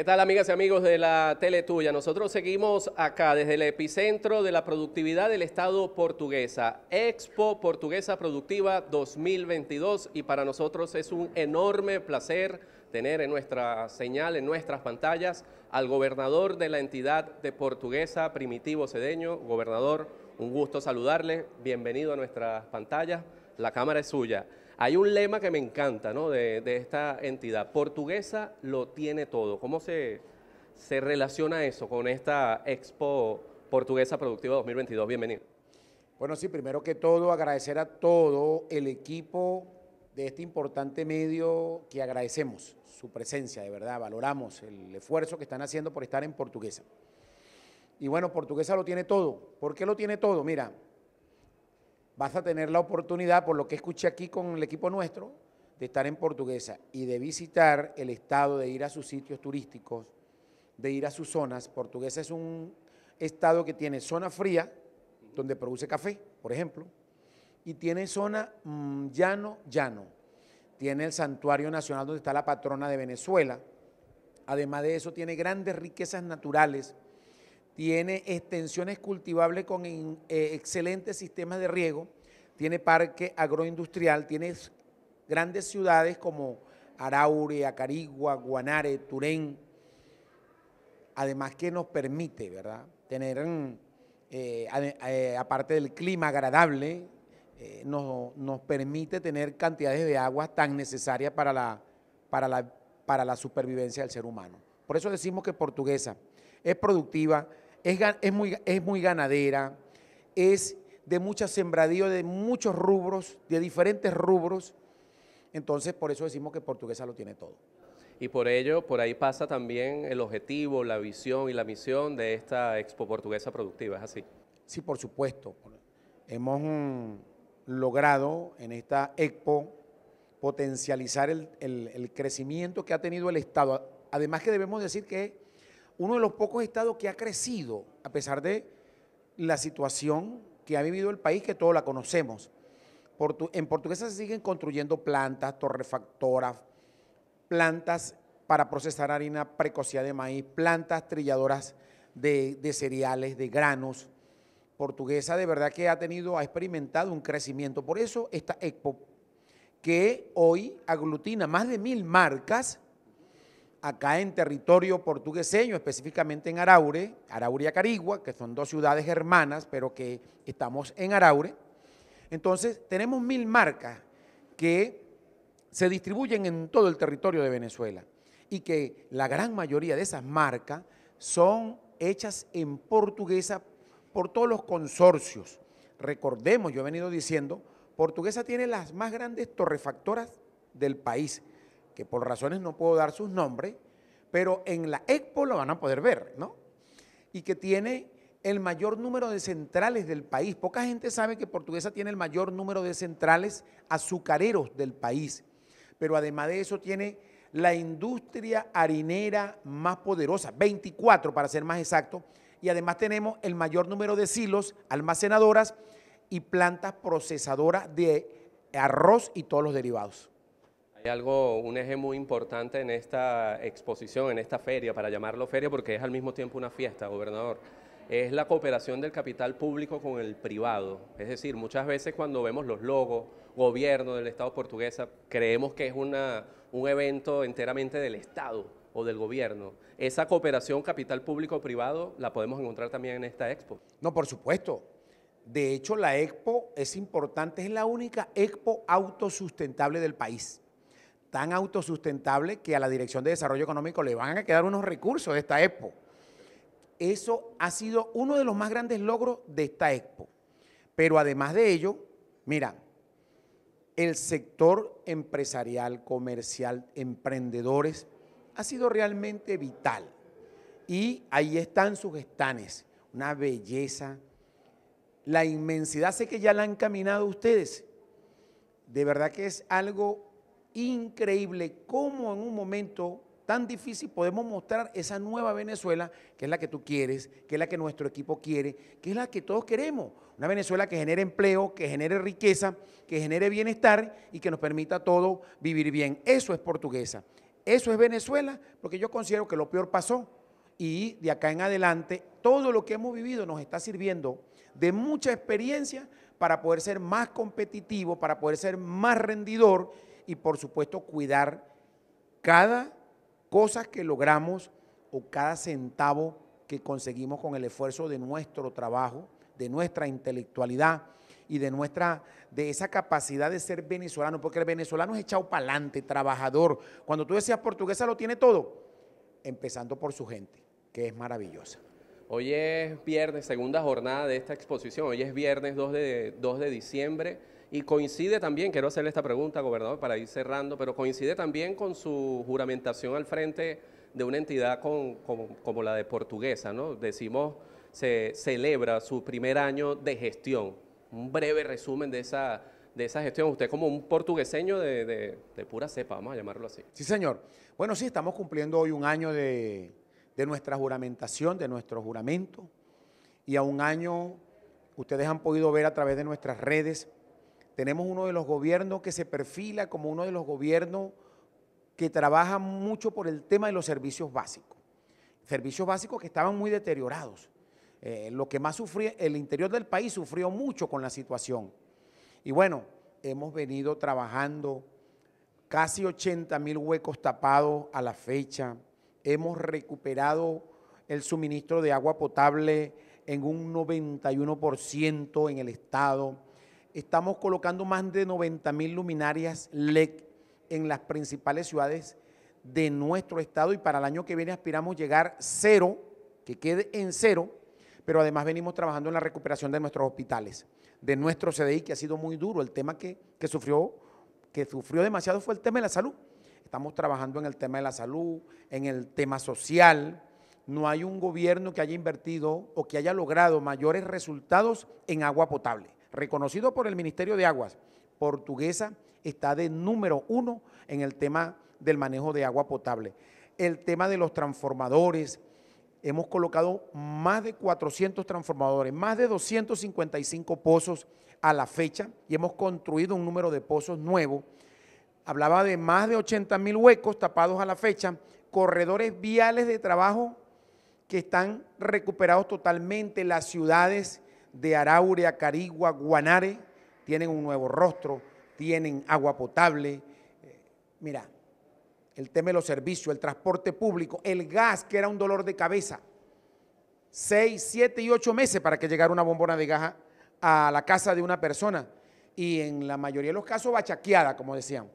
¿Qué tal amigas y amigos de la Tele Tuya? Nosotros seguimos acá desde el epicentro de la productividad del Estado portuguesa, Expo Portuguesa Productiva 2022 y para nosotros es un enorme placer tener en nuestra señal, en nuestras pantallas, al gobernador de la entidad de portuguesa, Primitivo Cedeño. Gobernador, un gusto saludarle, bienvenido a nuestras pantallas, la cámara es suya. Hay un lema que me encanta ¿no? de, esta entidad. Portuguesa lo tiene todo. ¿Cómo se, se relaciona eso con esta Expo Portuguesa Productiva 2022? Bienvenido. Bueno, sí, primero que todo agradecer a todo el equipo de este importante medio que agradecemos su presencia, de verdad, valoramos el esfuerzo que están haciendo por estar en Portuguesa. Y bueno, Portuguesa lo tiene todo. ¿Por qué lo tiene todo? Mira, vas a tener la oportunidad, por lo que escuché aquí con el equipo nuestro, de estar en Portuguesa y de visitar el estado, de ir a sus sitios turísticos, de ir a sus zonas. Portuguesa es un estado que tiene zona fría, donde produce café, por ejemplo, y tiene zona mm, llano, llano. Tiene el santuario nacional donde está la patrona de Venezuela. Además de eso, tiene grandes riquezas naturales tiene extensiones cultivables con eh, excelentes sistemas de riego, tiene parque agroindustrial, tiene grandes ciudades como Araure, Acarigua, Guanare, Turén, además que nos permite, ¿verdad?, tener, mm, eh, eh, aparte del clima agradable, nos, permite tener cantidades de agua tan necesarias para la, la, para la supervivencia del ser humano. Por eso decimos que portuguesa es productiva, es, muy, es muy ganadera, es de mucha sembradío, de muchos rubros, de diferentes rubros. Entonces, por eso decimos que Portuguesa lo tiene todo. Y por ello, por ahí pasa también el objetivo, la visión y la misión de esta Expo Portuguesa Productiva, ¿es así? Sí, por supuesto. Hemos mm, logrado en esta Expo potencializar el, el crecimiento que ha tenido el Estado. Además que debemos decir que uno de los pocos estados que ha crecido, a pesar de la situación que ha vivido el país, que todos la conocemos. en Portuguesa se siguen construyendo plantas, torrefactoras, plantas para procesar harina precocida de maíz, plantas trilladoras de, de cereales, de granos. Portuguesa de verdad que ha tenido, ha experimentado un crecimiento. Por eso esta Expo, que hoy aglutina más de mil marcas, acá en territorio portugueseño, específicamente en Araure, Araure y Acarigua, que son dos ciudades hermanas, pero que estamos en Araure. Entonces, tenemos mil marcas que se distribuyen en todo el territorio de Venezuela y que la gran mayoría de esas marcas son hechas en portuguesa por todos los consorcios. Recordemos, yo he venido diciendo, Portuguesa tiene las más grandes torrefactoras del país que por razones no puedo dar sus nombres, pero en la Expo lo van a poder ver, ¿no? Y que tiene el mayor número de centrales del país. Poca gente sabe que Portuguesa tiene el mayor número de centrales azucareros del país, pero además de eso tiene la industria harinera más poderosa, 24 para ser más exacto, y además tenemos el mayor número de silos, almacenadoras y plantas procesadoras de arroz y todos los derivados. Hay algo, un eje muy importante en esta exposición, en esta feria, para llamarlo feria porque es al mismo tiempo una fiesta, gobernador, es la cooperación del capital público con el privado. Es decir, muchas veces cuando vemos los logos, gobierno del Estado portuguesa, creemos que es una, un evento enteramente del Estado o del gobierno. Esa cooperación capital público-privado la podemos encontrar también en esta expo. No, por supuesto. De hecho, la expo es importante, es la única expo autosustentable del país tan autosustentable que a la Dirección de Desarrollo Económico le van a quedar unos recursos de esta expo. Eso ha sido uno de los más grandes logros de esta expo. Pero además de ello, mira, el sector empresarial, comercial, emprendedores, ha sido realmente vital. Y ahí están sus estanes, una belleza, la inmensidad, sé que ya la han caminado ustedes. De verdad que es algo increíble cómo en un momento tan difícil podemos mostrar esa nueva Venezuela, que es la que tú quieres, que es la que nuestro equipo quiere, que es la que todos queremos. Una Venezuela que genere empleo, que genere riqueza, que genere bienestar y que nos permita a todos vivir bien. Eso es portuguesa. Eso es Venezuela, porque yo considero que lo peor pasó y de acá en adelante todo lo que hemos vivido nos está sirviendo de mucha experiencia para poder ser más competitivo, para poder ser más rendidor y por supuesto cuidar cada cosa que logramos o cada centavo que conseguimos con el esfuerzo de nuestro trabajo, de nuestra intelectualidad y de nuestra de esa capacidad de ser venezolano, porque el venezolano es echado para adelante, trabajador. Cuando tú decías portuguesa lo tiene todo, empezando por su gente, que es maravillosa. Hoy es viernes, segunda jornada de esta exposición. Hoy es viernes 2 de, 2 de diciembre y coincide también, quiero hacerle esta pregunta, gobernador, para ir cerrando, pero coincide también con su juramentación al frente de una entidad como la de Portuguesa, ¿no? Decimos, se celebra su primer año de gestión. Un breve resumen de esa, de esa gestión. Usted como un portugueseño de, pura cepa, vamos a llamarlo así. Sí, señor. Bueno, sí, estamos cumpliendo hoy un año de, de nuestra juramentación, de nuestro juramento, y a un año ustedes han podido ver a través de nuestras redes tenemos uno de los gobiernos que se perfila como uno de los gobiernos que trabaja mucho por el tema de los servicios básicos. Servicios básicos que estaban muy deteriorados. Eh, lo que más sufrió, el interior del país sufrió mucho con la situación. Y bueno, hemos venido trabajando casi 80 mil huecos tapados a la fecha. Hemos recuperado el suministro de agua potable en un 91% en el estado Estamos colocando más de 90 mil luminarias LED en las principales ciudades de nuestro estado y para el año que viene aspiramos llegar cero, que quede en cero, pero además venimos trabajando en la recuperación de nuestros hospitales, de nuestro CDI, que ha sido muy duro. El tema que, que sufrió, que sufrió demasiado fue el tema de la salud. Estamos trabajando en el tema de la salud, en el tema social. No hay un gobierno que haya invertido o que haya logrado mayores resultados en agua potable reconocido por el Ministerio de Aguas, Portuguesa está de número uno en el tema del manejo de agua potable. El tema de los transformadores, hemos colocado más de 400 transformadores, más de 255 pozos a la fecha y hemos construido un número de pozos nuevos. Hablaba de más de 80 mil huecos tapados a la fecha, corredores viales de trabajo que están recuperados totalmente, las ciudades de Araurea, Carigua, Guanare, tienen un nuevo rostro, tienen agua potable. Eh, mira, el tema de los servicios, el transporte público, el gas, que era un dolor de cabeza. Seis, siete y ocho meses para que llegara una bombona de gas a la casa de una persona. Y en la mayoría de los casos, bachaqueada, como decían.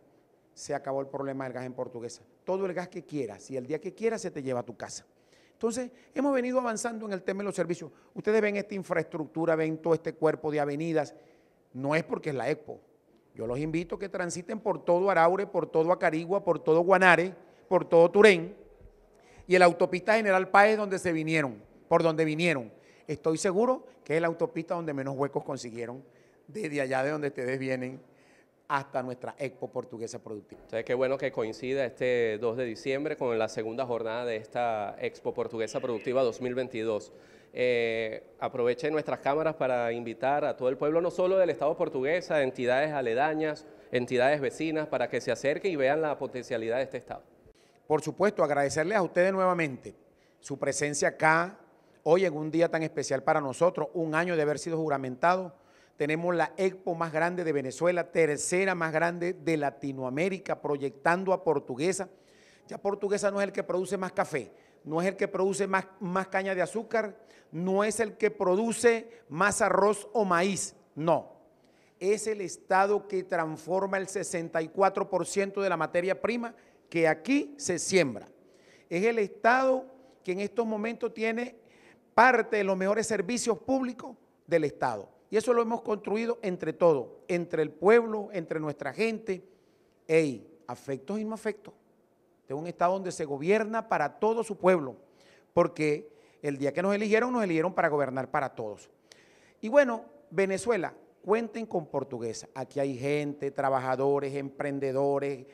Se acabó el problema del gas en portuguesa. Todo el gas que quieras, y el día que quieras se te lleva a tu casa. Entonces, hemos venido avanzando en el tema de los servicios. Ustedes ven esta infraestructura, ven todo este cuerpo de avenidas. No es porque es la EXPO. Yo los invito a que transiten por todo Araure, por todo Acarigua, por todo Guanare, por todo Turén y la autopista General Páez donde se vinieron, por donde vinieron. Estoy seguro que es la autopista donde menos huecos consiguieron, desde allá de donde ustedes vienen hasta nuestra Expo Portuguesa Productiva. Entonces, qué bueno que coincida este 2 de diciembre con la segunda jornada de esta Expo Portuguesa Productiva 2022. Eh, aprovechen nuestras cámaras para invitar a todo el pueblo, no solo del Estado portuguesa, entidades aledañas, entidades vecinas, para que se acerquen y vean la potencialidad de este Estado. Por supuesto, agradecerles a ustedes nuevamente su presencia acá, hoy en un día tan especial para nosotros, un año de haber sido juramentado tenemos la expo más grande de Venezuela, tercera más grande de Latinoamérica, proyectando a Portuguesa. Ya Portuguesa no es el que produce más café, no es el que produce más, más caña de azúcar, no es el que produce más arroz o maíz, no. Es el Estado que transforma el 64% de la materia prima que aquí se siembra. Es el Estado que en estos momentos tiene parte de los mejores servicios públicos del Estado. Y eso lo hemos construido entre todos, entre el pueblo, entre nuestra gente. Ey, afectos y no afectos. De un Estado donde se gobierna para todo su pueblo. Porque el día que nos eligieron, nos eligieron para gobernar para todos. Y bueno, Venezuela, cuenten con portuguesa. Aquí hay gente, trabajadores, emprendedores,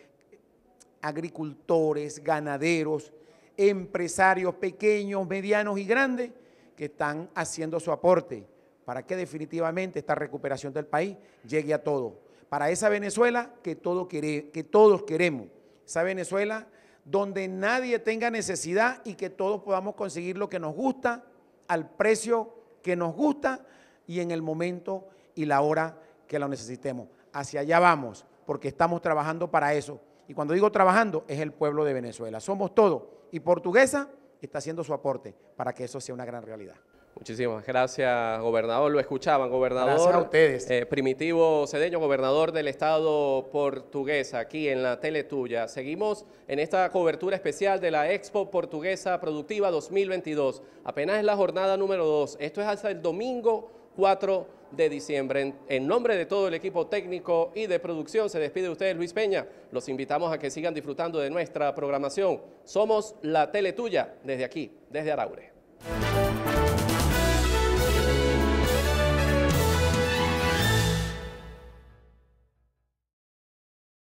agricultores, ganaderos, empresarios pequeños, medianos y grandes que están haciendo su aporte para que definitivamente esta recuperación del país llegue a todo. Para esa Venezuela que, que todos queremos, esa Venezuela donde nadie tenga necesidad y que todos podamos conseguir lo que nos gusta, al precio que nos gusta y en el momento y la hora que lo necesitemos. Hacia allá vamos, porque estamos trabajando para eso. Y cuando digo trabajando, es el pueblo de Venezuela. Somos todos. Y Portuguesa está haciendo su aporte para que eso sea una gran realidad. Muchísimas gracias, gobernador. Lo escuchaban, gobernador. Gracias a ustedes. Eh, Primitivo Cedeño, gobernador del estado portuguesa, aquí en la tele tuya. Seguimos en esta cobertura especial de la Expo Portuguesa Productiva 2022. Apenas es la jornada número 2. Esto es hasta el domingo 4 de diciembre. En, nombre de todo el equipo técnico y de producción, se despide usted Luis Peña. Los invitamos a que sigan disfrutando de nuestra programación. Somos la tele tuya desde aquí, desde Araure.